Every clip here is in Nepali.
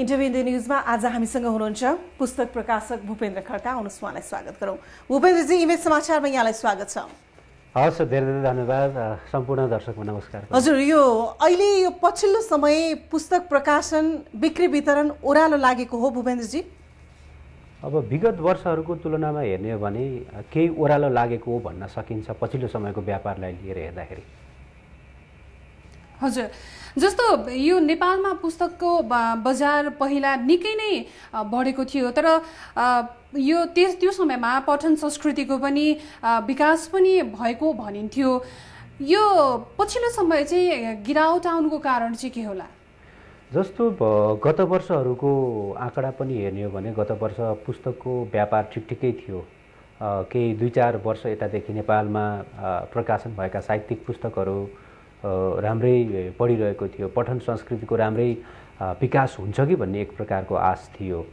इन्टरभ्यू इन्डिया न्युजमा आज हामीसँग हुनुहुन्छ पुस्तक प्रकाशक भूपेन्द्र खड्का आउनुहोस् उहाँलाई स्वागत गरौँ भूपेन्द्रजी इमेज समाचारमा यहाँलाई स्वागत छ हस् धेरै धेरै धन्यवाद सम्पूर्ण दर्शकमा नमस्कार हजुर यो अहिले यो पछिल्लो समय पुस्तक प्रकाशन बिक्री वितरण ओह्रालो लागेको हो भूपेन्द्रजी अब विगत वर्षहरूको तुलनामा हेर्ने हो भने केही ओह्रालो लागेको हो भन्न सकिन्छ पछिल्लो समयको व्यापारलाई लिएर हेर्दाखेरि हजुर जस्तो यो नेपालमा पुस्तकको बजार पहिला निकै नै बढेको थियो तर यो त्यस त्यो समयमा पठन संस्कृतिको पनि विकास पनि भएको भनिन्थ्यो यो पछिल्लो समय चाहिँ गिरावट आउनुको कारण चाहिँ के होला जस्तो गत वर्षहरूको आँकडा पनि हेर्ने हो भने गत वर्ष पुस्तकको व्यापार ठिकठिकै थियो केही दुई चार वर्ष यतादेखि नेपालमा प्रकाशन भएका साहित्यिक पुस्तकहरू राम्रै पढिरहेको थियो पठन संस्कृतिको राम्रै विकास हुन्छ कि भन्ने एक प्रकारको आश थियो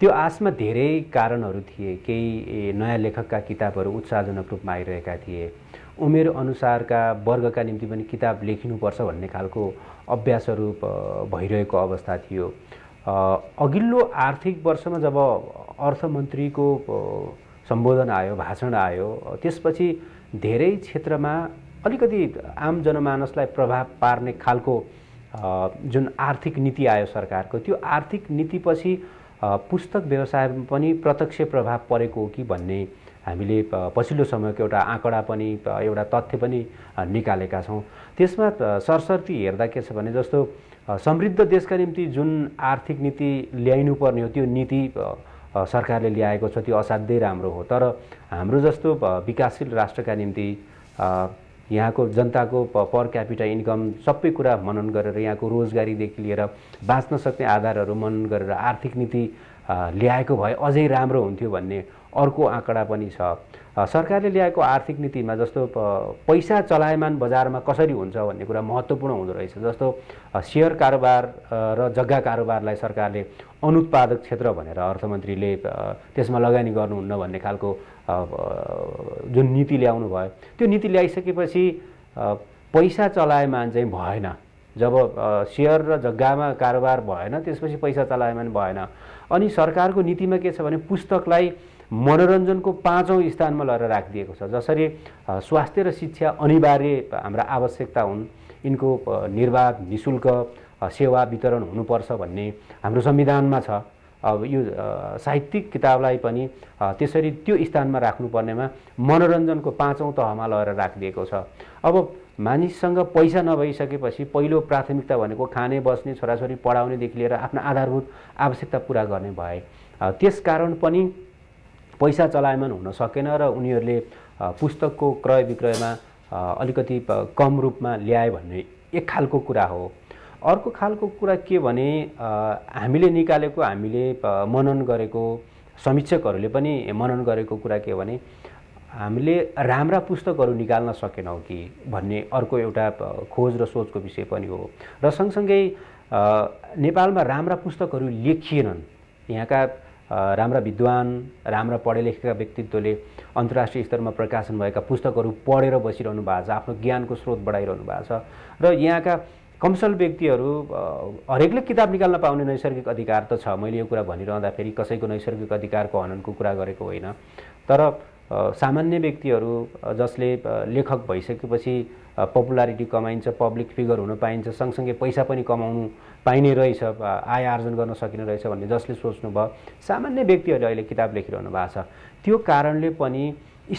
त्यो आशमा धेरै कारणहरू थिए केही नयाँ लेखकका किताबहरू उत्साहजनक रूपमा आइरहेका थिए उमेर अनुसारका वर्गका निम्ति पनि किताब लेखिनुपर्छ भन्ने खालको अभ्यासहरू भइरहेको अवस्था थियो अघिल्लो आर्थिक वर्षमा जब अर्थमन्त्रीको सम्बोधन आयो भाषण आयो त्यसपछि धेरै क्षेत्रमा अलिकति आम जनमानसलाई प्रभाव पार्ने खालको जुन आर्थिक नीति आयो सरकारको त्यो आर्थिक नीतिपछि पुस्तक व्यवसायमा पनि प्रत्यक्ष प्रभाव परेको हो कि भन्ने हामीले पछिल्लो समयको एउटा आँकडा पनि एउटा तथ्य पनि निकालेका छौँ त्यसमा सरसर्ती हेर्दा के छ भने जस्तो समृद्ध देशका निम्ति जुन आर्थिक नीति ल्याइनुपर्ने हो त्यो नीति सरकारले ल्याएको छ त्यो असाध्यै राम्रो हो तर हाम्रो जस्तो विकासशील राष्ट्रका निम्ति यहाँको जनताको प पर क्यापिटल इन्कम सबै कुरा मनन गरेर यहाँको रोजगारीदेखि लिएर बाँच्न सक्ने आधारहरू मनन गरेर आर्थिक नीति ल्याएको भए अझै राम्रो हुन्थ्यो भन्ने अर्को आँकडा पनि छ सरकारले ल्याएको आर्थिक नीतिमा जस्तो पैसा चलायमान बजारमा कसरी हुन्छ भन्ने कुरा महत्त्वपूर्ण हुँदो रहेछ जस्तो सेयर कारोबार र जग्गा कारोबारलाई सरकारले अनुत्पादक क्षेत्र भनेर अर्थमन्त्रीले त्यसमा लगानी गर्नुहुन्न भन्ने खालको जुन नीति ल्याउनु भयो त्यो नीति ल्याइसकेपछि पैसा चलाएमान चाहिँ भएन जब सेयर र जग्गामा कारोबार भएन त्यसपछि पैसा चलाएमान भएन अनि सरकारको नीतिमा के छ भने पुस्तकलाई मनोरञ्जनको पाँचौँ स्थानमा लगेर राखिदिएको छ जसरी स्वास्थ्य र शिक्षा अनिवार्य हाम्रा आवश्यकता हुन् यिनको निर्वाध निशुल्क सेवा वितरण हुनुपर्छ भन्ने हाम्रो संविधानमा छ अब यो साहित्यिक किताबलाई पनि त्यसरी त्यो स्थानमा राख्नुपर्नेमा मनोरञ्जनको पाँचौँ तहमा लगेर राखिदिएको छ अब मानिससँग पैसा नभइसकेपछि पहिलो प्राथमिकता भनेको खाने बस्ने छोराछोरी पढाउनेदेखि लिएर आफ्नो आधारभूत आवश्यकता पुरा गर्ने भए त्यस कारण पनि पैसा चलायमान हुन सकेन र उनीहरूले पुस्तकको क्रय विक्रयमा अलिकति कम रूपमा ल्याए भन्ने एक खालको कुरा हो अर्को खालको कुरा के भने हामीले निकालेको हामीले मनन गरेको समीक्षकहरूले पनि मनन गरेको कुरा के भने हामीले राम्रा पुस्तकहरू निकाल्न सकेनौँ कि भन्ने अर्को एउटा खोज र सोचको विषय पनि हो र सँगसँगै नेपालमा राम्रा पुस्तकहरू लेखिएनन् यहाँका राम्रा विद्वान राम्रा पढे लेखेका व्यक्तित्वले अन्तर्राष्ट्रिय स्तरमा प्रकाशन भएका पुस्तकहरू पढेर बसिरहनु भएको छ आफ्नो ज्ञानको स्रोत बढाइरहनु भएको छ र यहाँका कमसल व्यक्तिहरू हरेकले किताब निकाल्न पाउने नैसर्गिक अधिकार त छ मैले यो कुरा भनिरहँदाखेरि कसैको नैसर्गिक अधिकारको हननको कुरा गरेको होइन तर सामान्य व्यक्तिहरू जसले लेखक भइसकेपछि पपुलारिटी कमाइन्छ पब्लिक फिगर हुन पाइन्छ सँगसँगै पैसा पनि कमाउनु पाइने रहेछ आय आर्जन गर्न सकिने रहेछ भन्ने जसले सोच्नुभयो सामान्य व्यक्तिहरूले अहिले किताब लेखिरहनु भएको छ त्यो कारणले पनि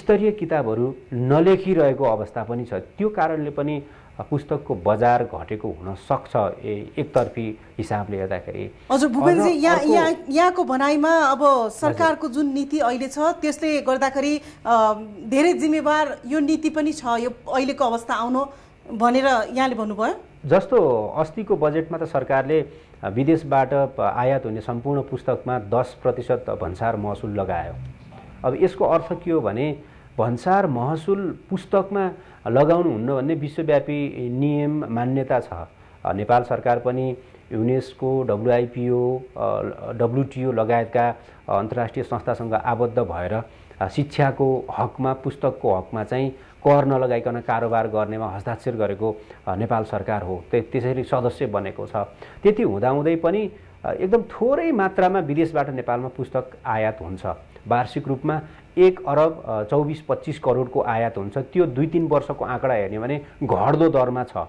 स्तरीय किताबहरू नलेखिरहेको अवस्था पनि छ त्यो कारणले पनि पुस्तकको बजार घटेको हुन सक्छ ए एकतर्फी हिसाबले हेर्दाखेरि हजुर भूपेन्द्रजी यहाँ यहाँ यहाँको भनाइमा अब सरकारको जुन नीति अहिले छ त्यसले गर्दाखेरि धेरै जिम्मेवार यो नीति पनि छ यो अहिलेको अवस्था आउनु भनेर यहाँले भन्नुभयो जस्तो अस्तिको बजेटमा त सरकारले विदेशबाट आयात हुने सम्पूर्ण पुस्तकमा दस प्रतिशत भन्सार महसुल लगायो अब यसको अर्थ के हो भने भन्सार महसुल पुस्तकमा लगाउनुहुन्न भन्ने विश्वव्यापी नियम मान्यता छ नेपाल सरकार पनि युनेस्को डब्लुआइपिओ डब्लुटिओ लगायतका अन्तर्राष्ट्रिय संस्थासँग आबद्ध भएर शिक्षाको हकमा पुस्तकको हकमा चाहिँ कर नलगाइकन कारोबार गर्नेमा हस्ताक्षर गरेको नेपाल सरकार हो त्यसरी सदस्य बनेको छ त्यति हुँदाहुँदै पनि एकदम थोरै मात्रामा विदेशबाट नेपालमा पुस्तक आयात हुन्छ वार्षिक रूपमा एक अरब चौबिस पच्चिस करोडको आयात हुन्छ त्यो दुई तिन वर्षको आँकडा हेर्ने भने घट्दो दरमा छ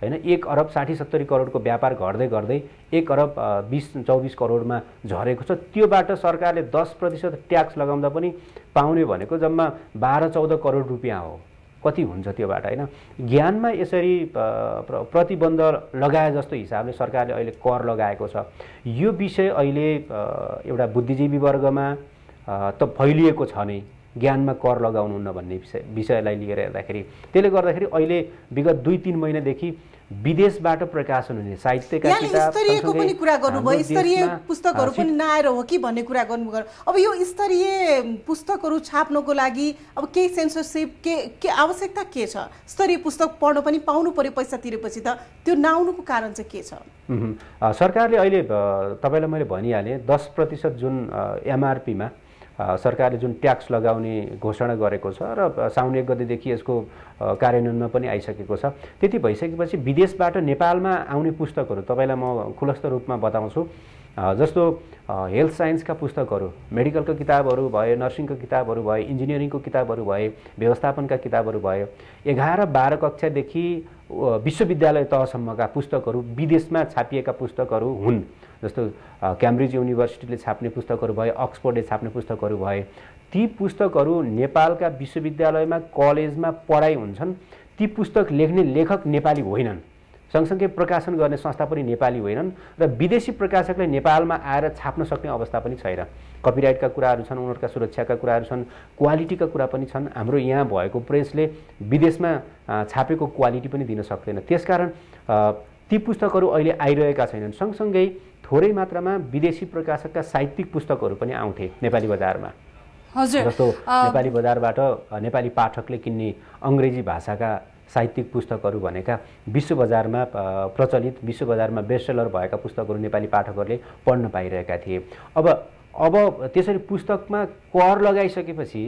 होइन एक अरब साठी सत्तरी करोडको व्यापार घट्दै गर्दै एक अरब बिस चौबिस करोडमा झरेको छ त्योबाट सरकारले दस प्रतिशत ट्याक्स लगाउँदा पनि पाउने भनेको जम्मा बाह्र चौध करोड रुपियाँ हो कति हुन्छ त्योबाट होइन ज्ञानमा यसरी प्रतिबन्ध लगाए जस्तो हिसाबले सरकारले अहिले कर लगाएको छ यो विषय अहिले एउटा बुद्धिजीवी वर्गमा त फैलिएको छ नै ज्ञानमा कर लगाउनुहुन्न भन्ने विषय विषयलाई लिएर हेर्दाखेरि त्यसले गर्दाखेरि अहिले विगत दुई तिन महिनादेखि विदेशबाट प्रकाशन हुने साहित्यका स्तरीयको पनि कुरा गर्नुभयो स्तरीय पुस्तकहरू पनि नआएर हो कि भन्ने कुरा गर्नुभयो अब यो स्तरीय पुस्तकहरू छाप्नको लागि अब केही सेन्सरसिप के के आवश्यकता के छ स्तरीय पुस्तक पढ्न पनि पाउनु पर्यो पैसा तिरेपछि त त्यो नआउनुको कारण चाहिँ के छ सरकारले अहिले तपाईँलाई मैले भनिहालेँ दस प्रतिशत जुन एमआरपीमा सरकारले जुन ट्याक्स लगाउने घोषणा गरेको छ र साउन एक गतिदेखि यसको कार्यान्वयनमा पनि आइसकेको छ त्यति भइसकेपछि विदेशबाट नेपालमा आउने पुस्तकहरू तपाईँलाई म खुलस्त रूपमा बताउँछु जस्तो हेल्थ साइन्सका पुस्तकहरू मेडिकलको किताबहरू भए नर्सिङको किताबहरू भए इन्जिनियरिङको किताबहरू भए व्यवस्थापनका किताबहरू भयो एघार बाह्र कक्षादेखि विश्वविद्यालय तहसम्मका पुस्तकहरू विदेशमा छापिएका पुस्तकहरू हुन् जस्तो क्याम्ब्रिज युनिभर्सिटीले छाप्ने पुस्तकहरू भए अक्सफोर्डले छाप्ने पुस्तकहरू भए ती पुस्तकहरू नेपालका विश्वविद्यालयमा कलेजमा पढाइ हुन्छन् ती पुस्तक लेख्ने लेखक नेपाली होइनन् सँगसँगै प्रकाशन गर्ने संस्था पनि नेपाली होइनन् र विदेशी प्रकाशकले नेपालमा आएर छाप्न सक्ने अवस्था पनि छैन कपिराइटका कुराहरू छन् उनीहरूका सुरक्षाका कुराहरू छन् क्वालिटीका कुरा पनि छन् हाम्रो यहाँ भएको प्रेसले विदेशमा छापेको क्वालिटी पनि दिन सक्दैन त्यसकारण ती पुस्तकहरू अहिले आइरहेका छैनन् सँगसँगै थोरै मात्रामा विदेशी प्रकाशकका साहित्यिक पुस्तकहरू पनि आउँथे नेपाली बजारमा हजुर जस्तो नेपाली बजारबाट नेपाली पाठकले किन्ने अङ्ग्रेजी भाषाका साहित्यिक पुस्तकहरू भनेका विश्व बजारमा प्रचलित विश्व बजारमा बेस्टसेलर भएका पुस्तकहरू नेपाली पाठकहरूले पढ्न पाइरहेका थिए अब अब त्यसरी पुस्तकमा कर लगाइसकेपछि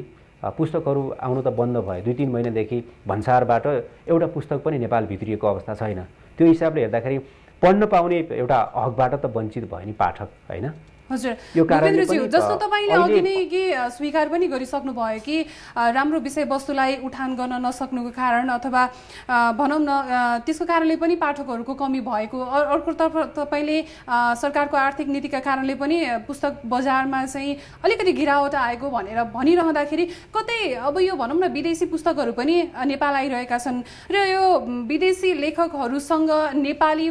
पुस्तकहरू आउनु त बन्द भयो दुई तिन महिनादेखि भन्सारबाट एउटा पुस्तक पनि नेपाल भित्रिएको अवस्था छैन त्यो हिसाबले हेर्दाखेरि पढ्न पाउने एउटा हकबाट त वञ्चित भयो नि पाठक होइन हजुर जस्तो तपाईँले अघि नै के स्वीकार पनि गरिसक्नु भयो कि राम्रो विषयवस्तुलाई उठान गर्न नसक्नुको कारण अथवा भनौँ न त्यसको कारणले पनि पाठकहरूको कमी भएको अर्कोतर्फ तपाईँले सरकारको आर्थिक नीतिका कारणले पनि पुस्तक बजारमा चाहिँ अलिकति गिरावट आएको भनेर भनिरहँदाखेरि कतै अब यो भनौँ न विदेशी पुस्तकहरू पनि नेपाल आइरहेका छन् र यो विदेशी लेखकहरूसँग नेपाली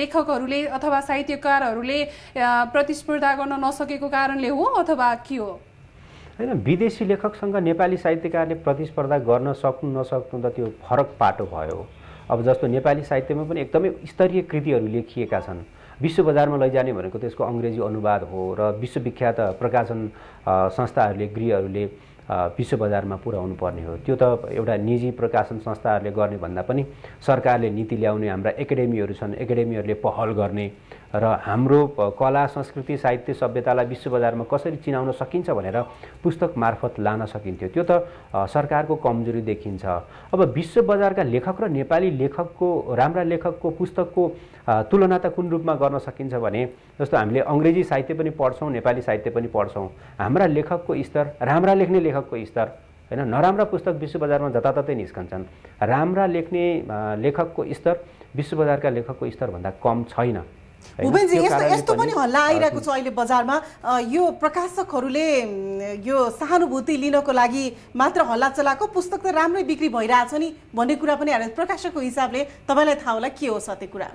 लेखकहरूले अथवा साहित्यकारहरूले प्रतिस्पर्धा गर्न नसकेको कारणले हो अथवा के हो होइन विदेशी लेखकसँग नेपाली साहित्यकारले प्रतिस्पर्धा गर्न सक्नु नसक्नु त त्यो फरक पाटो भयो अब जस्तो नेपाली साहित्यमा पनि एकदमै स्तरीय कृतिहरू लेखिएका छन् विश्व बजारमा लैजाने भनेको त्यसको अङ्ग्रेजी अनुवाद हो र विश्वविख्यात प्रकाशन संस्थाहरूले गृहहरूले विश्व बजारमा पुर्याउनु पर्ने हो त्यो त एउटा निजी प्रकाशन संस्थाहरूले गर्ने भन्दा पनि सरकारले नीति ल्याउने हाम्रा एकाडेमीहरू छन् एकाडेमीहरूले पहल गर्ने र हाम्रो कला संस्कृति साहित्य सभ्यतालाई विश्व बजारमा कसरी चिनाउन सकिन्छ भनेर पुस्तक मार्फत लान सकिन्थ्यो त्यो त सरकारको कमजोरी देखिन्छ अब विश्व बजारका लेखक र नेपाली लेखकको राम्रा लेखकको पुस्तकको तुलना त कुन रूपमा गर्न सकिन्छ भने जस्तो हामीले अङ्ग्रेजी साहित्य पनि पढ्छौँ नेपाली साहित्य पनि पढ्छौँ हाम्रा लेखकको स्तर राम्रा लेख्ने लेखकको स्तर होइन नराम्रा पुस्तक विश्व बजारमा जताततै निस्कन्छन् राम्रा लेख्ने लेखकको स्तर विश्व बजारका लेखकको स्तरभन्दा कम छैन भूपेनजी यस्तो यस्तो पनि हल्ला आइरहेको छ अहिले बजारमा यो प्रकाशकहरूले यो सहानुभूति लिनको लागि मात्र हल्ला चलाएको पुस्तक त राम्रै बिक्री भइरहेछ नि भन्ने कुरा पनि आएर प्रकाशकको हिसाबले तपाईँलाई थाहा होला के हो सत्य कुरा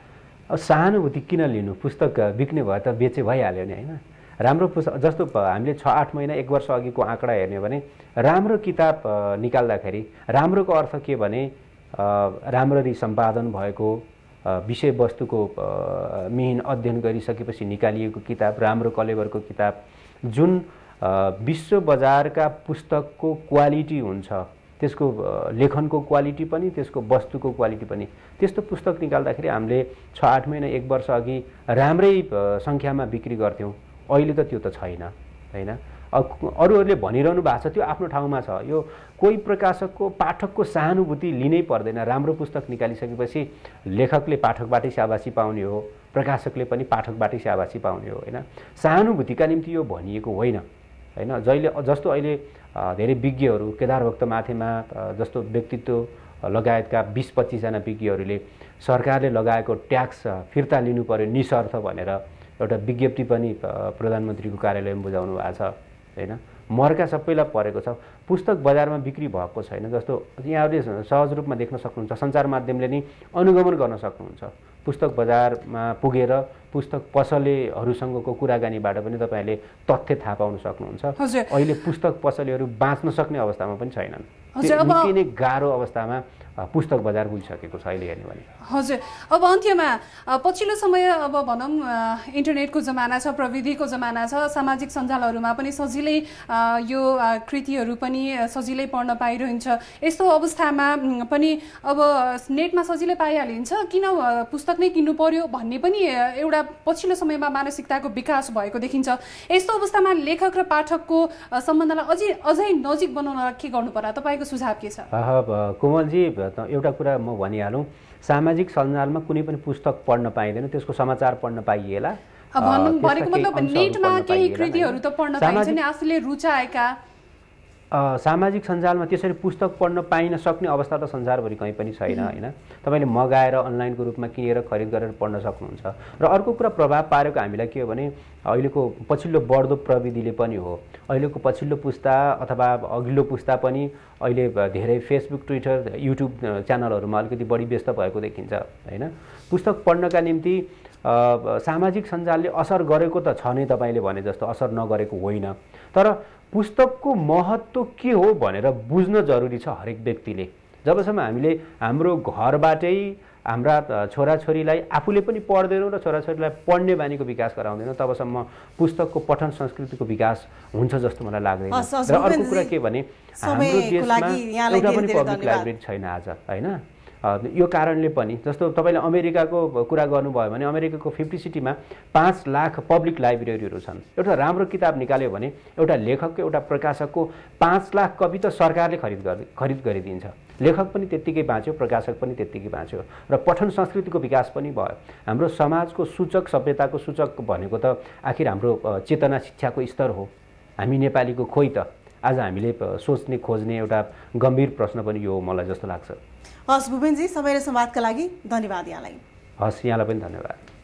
अब सहानुभूति किन लिनु पुस्तक बिक्ने भयो त बेचे भइहाल्यो नि होइन राम्रो पुस्तक जस्तो हामीले छ आठ महिना एक वर्ष अघिको आँकडा हेर्ने भने राम्रो किताब निकाल्दाखेरि राम्रोको अर्थ के भने राम्ररी सम्पादन भएको विषयवस्तुको मिहिन अध्ययन गरिसकेपछि निकालिएको किताब राम्रो कलेबरको किताब जुन विश्व बजारका पुस्तकको क्वालिटी हुन्छ त्यसको लेखनको क्वालिटी पनि त्यसको वस्तुको क्वालिटी पनि त्यस्तो पुस्तक निकाल्दाखेरि हामीले छ आठ महिना एक वर्ष अघि राम्रै सङ्ख्यामा बिक्री गर्थ्यौँ अहिले त त्यो त छैन होइन अरूहरूले भनिरहनु भएको छ त्यो आफ्नो ठाउँमा छ यो कोही प्रकाशकको पाठकको सहानुभूति लिनै पर्दैन राम्रो पुस्तक निकालिसकेपछि लेखकले पाठकबाटै स्याबासी पाउने हो प्रकाशकले पनि पाठकबाटै स्याबासी पाउने हो होइन सहानुभूतिका निम्ति यो भनिएको होइन होइन जहिले जस्तो अहिले धेरै विज्ञहरू केदार माथेमा जस्तो व्यक्तित्व लगायतका बिस पच्चिसजना विज्ञहरूले सरकारले लगाएको ट्याक्स फिर्ता लिनु पर्यो निशर्थ भनेर एउटा विज्ञप्ति पनि प्रधानमन्त्रीको कार्यालयमा बुझाउनु भएको छ होइन मर्का सबैलाई परेको छ पुस्तक बजारमा बिक्री भएको छैन जस्तो यहाँहरूले सहज रूपमा देख्न सक्नुहुन्छ सञ्चार माध्यमले नै अनुगमन गर्न सक्नुहुन्छ पुस्तक बजारमा पुगेर पुस्तक पसलेहरूसँगको कुराकानीबाट पनि तपाईँहरूले तथ्य थाहा पाउन सक्नुहुन्छ अहिले पुस्तक पसलेहरू बाँच्न सक्ने अवस्थामा पनि छैनन् निकै गाह्रो अवस्थामा पुस्तक बजार पुगिसकेको छ अहिले हेर्ने भने हजुर अब अन्त्यमा पछिल्लो समय अब भनौँ इन्टरनेटको जमाना छ प्रविधिको जमाना छ सामाजिक सञ्जालहरूमा पनि सजिलै यो कृतिहरू पनि सजिलै पढ्न पाइरहन्छ यस्तो अवस्थामा पनि अब नेटमा सजिलै पाइहालिन्छ किन पुस्तक नै किन्नु पर्यो भन्ने पनि एउटा एउटा पछिल्लो समयमा मानसिकताको विकास भएको देखिन्छ यस्तो अवस्थामा लेखक र पाठकको सम्बन्धलाई अझै अझै नजिक बनाउन के गर्नु पर्ला तपाईँको सुझाव के छ कुमलजी एउटा कुरा म भनिहालौँ सामाजिक सञ्जालमा कुनै पनि पुस्तक पढ्न पाइँदैन त्यसको समाचार पढ्न पाइएला सामाजिक सामाजिक सञ्जालमा त्यसरी पुस्तक पढ्न पाइन सक्ने अवस्था त संसारभरि कहीँ पनि छैन होइन तपाईँले मगाएर अनलाइनको रूपमा किनेर खरिद गरेर पढ्न सक्नुहुन्छ र अर्को कुरा प्रभाव पारेको हामीलाई के हो भने अहिलेको पछिल्लो बढ्दो प्रविधिले पनि हो अहिलेको पछिल्लो पुस्ता अथवा अघिल्लो पुस्ता पनि अहिले धेरै फेसबुक ट्विटर युट्युब च्यानलहरूमा अलिकति बढी व्यस्त भएको देखिन्छ होइन पुस्तक पढ्नका निम्ति सामाजिक सञ्जालले असर गरेको त छ नै तपाईँले भने जस्तो असर नगरेको होइन तर पुस्तकको महत्त्व के हो भनेर बुझ्न जरुरी छ हरेक व्यक्तिले जबसम्म हामीले हाम्रो घरबाटै हाम्रा छोराछोरीलाई आफूले पनि पढ्दैनौँ र छोराछोरीलाई पढ्ने बानीको विकास गराउँदैनौँ तबसम्म पुस्तकको पठन संस्कृतिको विकास हुन्छ जस्तो मलाई लाग्दैन र अर्को कुरा के भने हाम्रो देशमा एउटा पनि पब्लिक लाइब्रेरी छैन आज होइन यो कारणले पनि जस्तो तपाईँले अमेरिकाको कुरा गर्नुभयो भने अमेरिकाको फिफ्टी सिटीमा पाँच लाख पब्लिक लाइब्रेरीहरू छन् एउटा राम्रो किताब निकाल्यो भने एउटा लेखकको एउटा प्रकाशकको पाँच लाख कवि त सरकारले खरिद खरिद गरिदिन्छ लेखक पनि त्यत्तिकै बाँच्यो प्रकाशक पनि त्यत्तिकै बाँच्यो र पठन संस्कृतिको विकास पनि भयो हाम्रो समाजको सूचक सभ्यताको सूचक भनेको त आखिर हाम्रो चेतना शिक्षाको स्तर हो हामी नेपालीको खोइ त आज हामीले सोच्ने खोज्ने एउटा गम्भीर प्रश्न पनि यो हो मलाई जस्तो लाग्छ हस् भुपेनजी सबैले र संवादका लागि धन्यवाद यहाँलाई हस् यहाँलाई पनि धन्यवाद